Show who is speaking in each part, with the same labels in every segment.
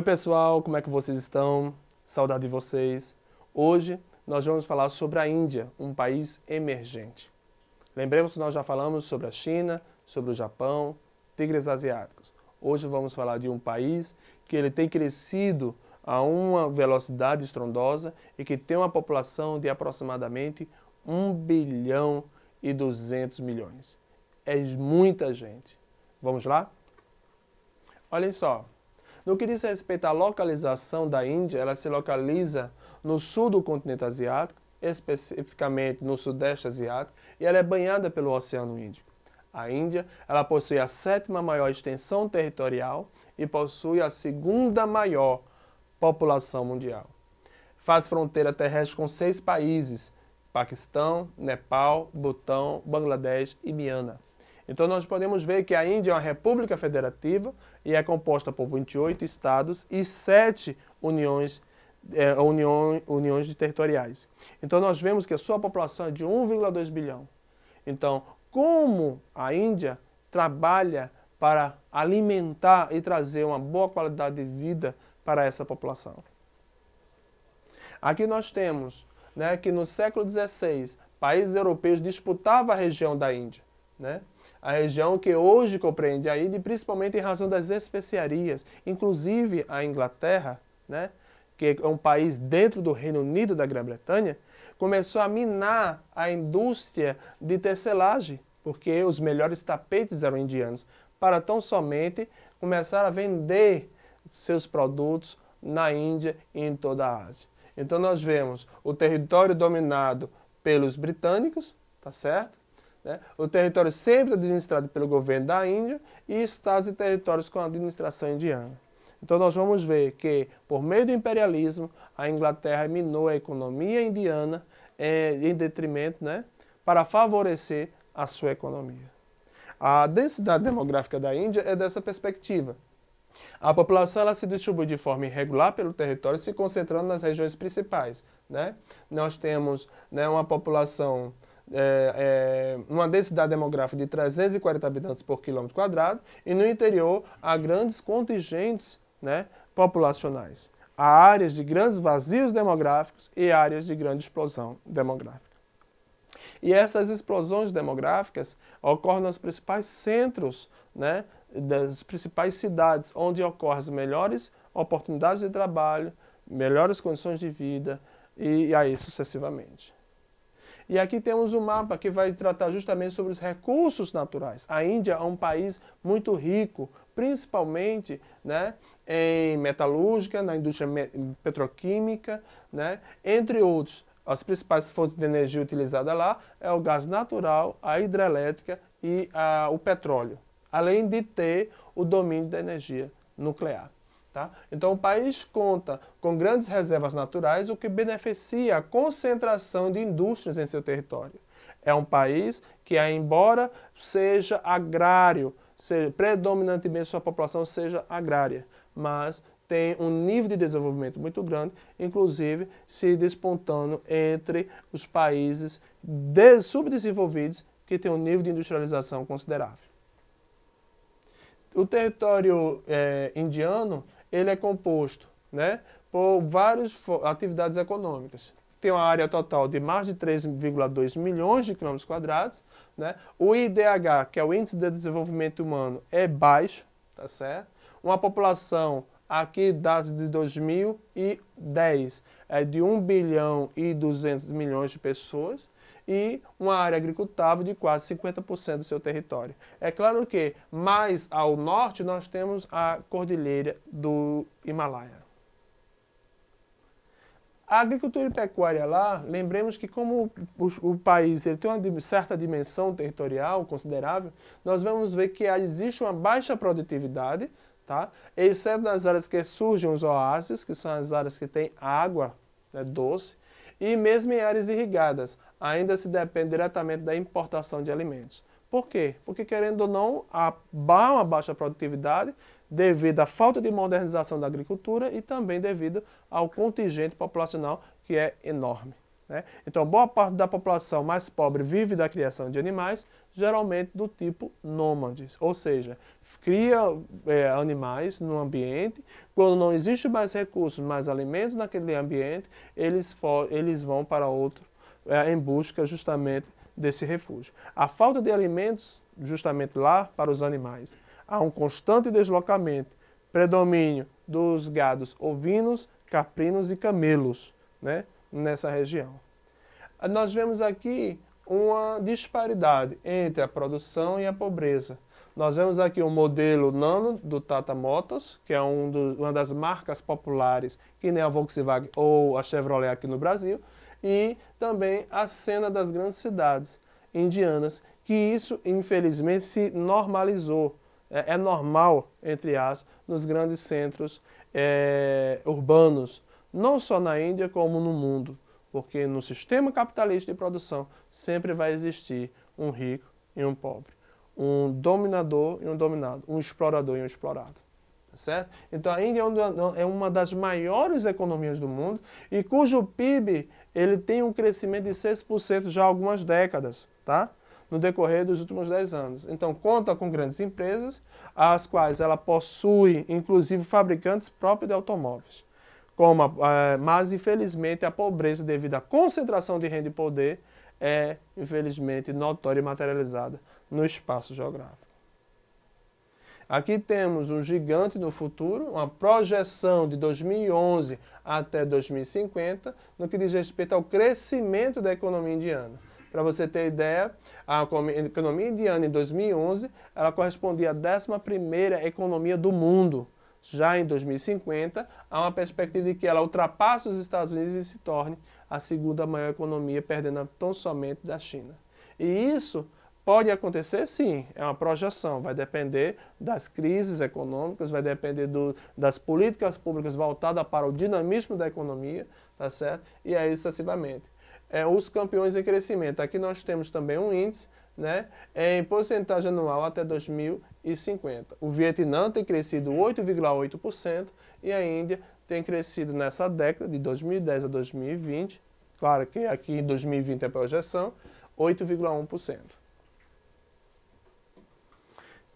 Speaker 1: Oi pessoal, como é que vocês estão? Saudade de vocês. Hoje nós vamos falar sobre a Índia, um país emergente. Lembremos que nós já falamos sobre a China, sobre o Japão, tigres asiáticos. Hoje vamos falar de um país que ele tem crescido a uma velocidade estrondosa e que tem uma população de aproximadamente 1 bilhão e 200 milhões. É muita gente. Vamos lá? Olhem só, no que diz respeito à localização da Índia, ela se localiza no sul do continente asiático, especificamente no sudeste asiático, e ela é banhada pelo Oceano Índico. A Índia, ela possui a sétima maior extensão territorial e possui a segunda maior população mundial. Faz fronteira terrestre com seis países, Paquistão, Nepal, Butão, Bangladesh e Myanmar. Então nós podemos ver que a Índia é uma república federativa e é composta por 28 estados e 7 uniões, é, união, uniões de territoriais. Então nós vemos que a sua população é de 1,2 bilhão. Então, como a Índia trabalha para alimentar e trazer uma boa qualidade de vida para essa população? Aqui nós temos né, que no século XVI, países europeus disputavam a região da Índia né? a região que hoje compreende a Índia, principalmente em razão das especiarias, inclusive a Inglaterra, né, que é um país dentro do Reino Unido da Grã-Bretanha, começou a minar a indústria de tecelagem, porque os melhores tapetes eram indianos, para tão somente começar a vender seus produtos na Índia e em toda a Ásia. Então nós vemos o território dominado pelos britânicos, tá certo? Né? O território sempre administrado pelo governo da Índia e estados e territórios com a administração indiana. Então nós vamos ver que, por meio do imperialismo, a Inglaterra minou a economia indiana eh, em detrimento, né, para favorecer a sua economia. A densidade demográfica da Índia é dessa perspectiva. A população ela se distribui de forma irregular pelo território, se concentrando nas regiões principais. Né? Nós temos né, uma população é, é, uma densidade demográfica de 340 habitantes por quilômetro quadrado e no interior há grandes contingentes né, populacionais. Há áreas de grandes vazios demográficos e áreas de grande explosão demográfica. E essas explosões demográficas ocorrem nos principais centros né, das principais cidades, onde ocorrem as melhores oportunidades de trabalho, melhores condições de vida e, e aí sucessivamente. E aqui temos um mapa que vai tratar justamente sobre os recursos naturais. A Índia é um país muito rico, principalmente né, em metalúrgica, na indústria petroquímica, né, entre outros. As principais fontes de energia utilizada lá é o gás natural, a hidrelétrica e a, o petróleo, além de ter o domínio da energia nuclear. Tá? Então, o país conta com grandes reservas naturais, o que beneficia a concentração de indústrias em seu território. É um país que, embora seja agrário, seja, predominantemente sua população seja agrária, mas tem um nível de desenvolvimento muito grande, inclusive se despontando entre os países subdesenvolvidos que têm um nível de industrialização considerável. O território eh, indiano ele é composto né, por várias atividades econômicas. Tem uma área total de mais de 3,2 milhões de quilômetros quadrados. Né? O IDH, que é o Índice de Desenvolvimento Humano, é baixo, tá certo? Uma população aqui dados de 2010 é de 1 bilhão e 200 milhões de pessoas e uma área agricultável de quase 50% do seu território. É claro que mais ao norte nós temos a cordilheira do Himalaia. A agricultura e pecuária lá, lembremos que como o, o país ele tem uma certa dimensão territorial considerável, nós vamos ver que existe uma baixa produtividade, tá? Exceto nas áreas que surgem os oásis, que são as áreas que têm água né, doce, e mesmo em áreas irrigadas, ainda se depende diretamente da importação de alimentos. Por quê? Porque, querendo ou não, há uma baixa produtividade devido à falta de modernização da agricultura e também devido ao contingente populacional que é enorme. Né? Então, boa parte da população mais pobre vive da criação de animais, geralmente do tipo nômades, ou seja, cria é, animais no ambiente, quando não existe mais recursos, mais alimentos naquele ambiente, eles, eles vão para outro é, em busca justamente desse refúgio. A falta de alimentos, justamente lá para os animais, há um constante deslocamento, predomínio dos gados ovinos, caprinos e camelos, né? nessa região. Nós vemos aqui uma disparidade entre a produção e a pobreza. Nós vemos aqui o um modelo nano do Tata Motors, que é um do, uma das marcas populares, que nem a Volkswagen ou a Chevrolet aqui no Brasil, e também a cena das grandes cidades indianas, que isso, infelizmente, se normalizou. É, é normal, entre as, nos grandes centros é, urbanos, não só na Índia como no mundo, porque no sistema capitalista de produção sempre vai existir um rico e um pobre, um dominador e um dominado, um explorador e um explorado. Tá certo? Então a Índia é, é uma das maiores economias do mundo e cujo PIB ele tem um crescimento de 6% já há algumas décadas, tá? no decorrer dos últimos 10 anos. Então, conta com grandes empresas, as quais ela possui, inclusive, fabricantes próprios de automóveis como a, eh, mas infelizmente a pobreza devido à concentração de renda e poder é infelizmente notória e materializada no espaço geográfico. Aqui temos um gigante no futuro, uma projeção de 2011 até 2050, no que diz respeito ao crescimento da economia indiana. Para você ter ideia, a economia indiana em 2011, ela correspondia à 11ª economia do mundo. Já em 2050, há uma perspectiva de que ela ultrapasse os Estados Unidos e se torne a segunda maior economia, perdendo tão somente da China. E isso pode acontecer? Sim, é uma projeção, vai depender das crises econômicas, vai depender do, das políticas públicas voltadas para o dinamismo da economia, tá certo? E é aí sucessivamente. É, os campeões em crescimento. Aqui nós temos também um índice né, em porcentagem anual até 2050. O Vietnã tem crescido 8,8% e a Índia tem crescido nessa década, de 2010 a 2020, claro que aqui em 2020 é projeção, 8,1%.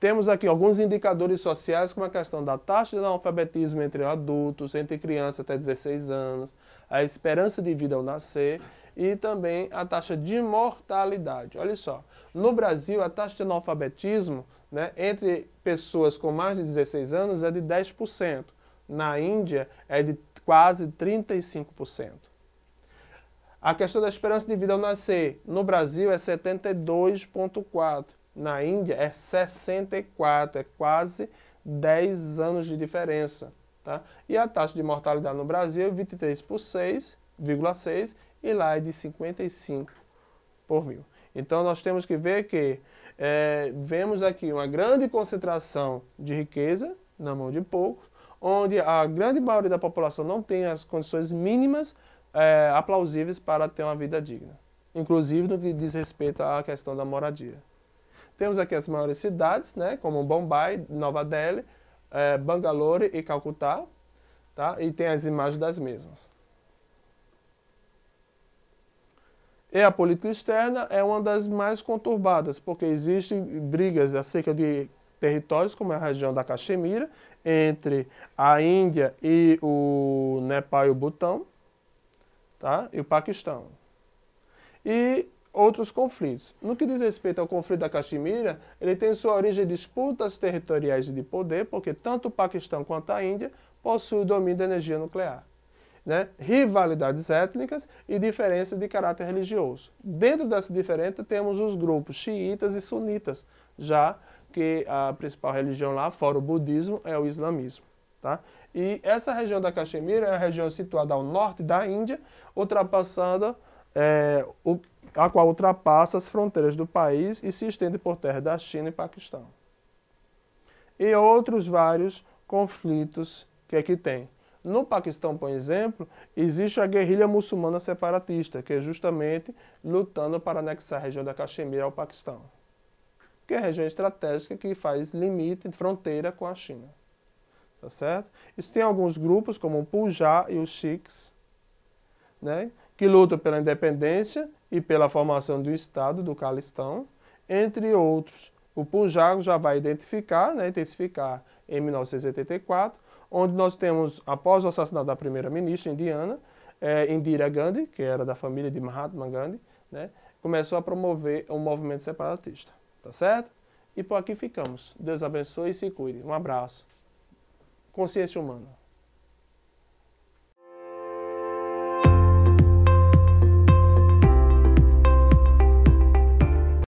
Speaker 1: Temos aqui alguns indicadores sociais, como a questão da taxa de analfabetismo entre adultos, entre crianças até 16 anos, a esperança de vida ao nascer e também a taxa de mortalidade. Olha só, no Brasil, a taxa de analfabetismo né, entre pessoas com mais de 16 anos é de 10%. Na Índia, é de quase 35%. A questão da esperança de vida ao nascer no Brasil é 72,4%. Na Índia é 64%, é quase 10 anos de diferença. Tá? E a taxa de mortalidade no Brasil é 23 por 6,6 e lá é de 55 por mil. Então nós temos que ver que é, vemos aqui uma grande concentração de riqueza na mão de poucos, onde a grande maioria da população não tem as condições mínimas é, aplausíveis para ter uma vida digna, inclusive no que diz respeito à questão da moradia. Temos aqui as maiores cidades, né, como Bombay, Nova Delhi, é, Bangalore e Calcutá, tá? e tem as imagens das mesmas. E é a política externa é uma das mais conturbadas, porque existem brigas acerca de territórios, como é a região da Caxemira, entre a Índia e o Nepal e o Butão, tá? e o Paquistão. E outros conflitos. No que diz respeito ao conflito da Caxemira, ele tem sua origem em disputas territoriais de poder, porque tanto o Paquistão quanto a Índia possuem o domínio da energia nuclear né, rivalidades étnicas e diferenças de caráter religioso. Dentro dessa diferença temos os grupos xiitas e sunitas, já que a principal religião lá, fora o budismo, é o islamismo. Tá? E essa região da Caxemira é a região situada ao norte da Índia, ultrapassando é, o, a qual ultrapassa as fronteiras do país e se estende por terra da China e Paquistão. E outros vários conflitos que aqui é tem. No Paquistão, por exemplo, existe a guerrilha muçulmana separatista, que é justamente lutando para anexar a região da Caxemira ao Paquistão, que é a região estratégica que faz limite, fronteira com a China. Tá certo? Isso tem alguns grupos, como o Pujá e os Sikhs, né, que lutam pela independência e pela formação do Estado do Calistão, entre outros. O Pujá já vai identificar, né, intensificar em 1984 onde nós temos, após o assassinato da primeira-ministra indiana, eh, Indira Gandhi, que era da família de Mahatma Gandhi, né, começou a promover um movimento separatista. Tá certo? E por aqui ficamos. Deus abençoe e se cuide. Um abraço. Consciência humana.